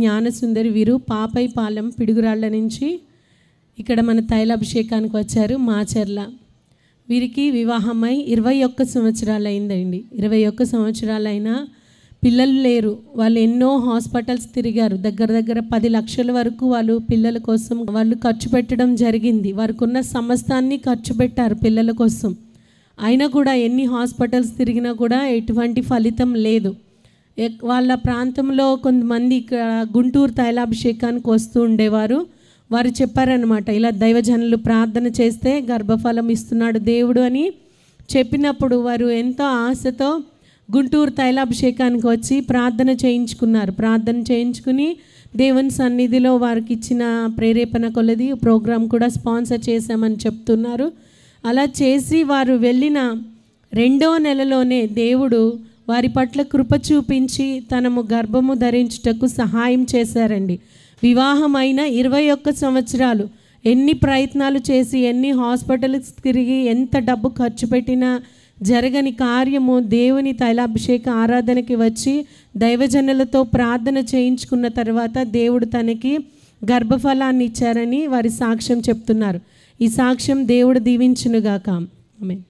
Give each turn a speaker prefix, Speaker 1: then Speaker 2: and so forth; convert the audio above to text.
Speaker 1: జ్ఞానసుందరి వీరు పాపై పాలెం పిడుగురాళ్ళ నుంచి ఇక్కడ మన తైలాభిషేకానికి వచ్చారు మాచర్ల వీరికి వివాహమై ఇరవై ఒక్క సంవత్సరాలు అయిందండి ఇరవై ఒక్క సంవత్సరాలైనా పిల్లలు లేరు వాళ్ళు ఎన్నో హాస్పిటల్స్ తిరిగారు దగ్గర దగ్గర పది లక్షల వరకు వాళ్ళు పిల్లల కోసం వాళ్ళు ఖర్చు పెట్టడం జరిగింది వారికి ఉన్న సమస్తాన్ని ఖర్చు పెట్టారు పిల్లల కోసం అయినా కూడా ఎన్ని హాస్పిటల్స్ తిరిగినా కూడా ఎటువంటి ఫలితం లేదు వాళ్ళ ప్రాంతంలో కొంతమంది ఇక్కడ గుంటూరు తైలాభిషేకానికి వస్తూ ఉండేవారు వారు చెప్పారనమాట ఇలా దైవజనులు ప్రార్థన చేస్తే గర్భఫలం ఇస్తున్నాడు దేవుడు అని చెప్పినప్పుడు వారు ఎంతో ఆశతో గుంటూరు తైలాభిషేకానికి వచ్చి ప్రార్థన చేయించుకున్నారు ప్రార్థన చేయించుకుని దేవుని సన్నిధిలో వారికి ఇచ్చిన ప్రేరేపణ కొలది ప్రోగ్రాం కూడా స్పాన్సర్ చేశామని చెప్తున్నారు అలా చేసి వారు వెళ్ళిన రెండో నెలలోనే దేవుడు వారి పట్ల కృప చూపించి తనము గర్భము ధరించుటకు సహాయం చేశారండి వివాహమైన ఇరవై ఒక్క సంవత్సరాలు ఎన్ని ప్రయత్నాలు చేసి ఎన్ని హాస్పిటల్స్ తిరిగి ఎంత డబ్బు ఖర్చు పెట్టినా జరగని కార్యము దేవుని తైలాభిషేక ఆరాధనకి వచ్చి దైవజనులతో ప్రార్థన చేయించుకున్న తర్వాత దేవుడు తనకి గర్భఫలాన్ని ఇచ్చారని వారి సాక్ష్యం చెప్తున్నారు ఈ సాక్ష్యం దేవుడు దీవించునుగాక ఆమె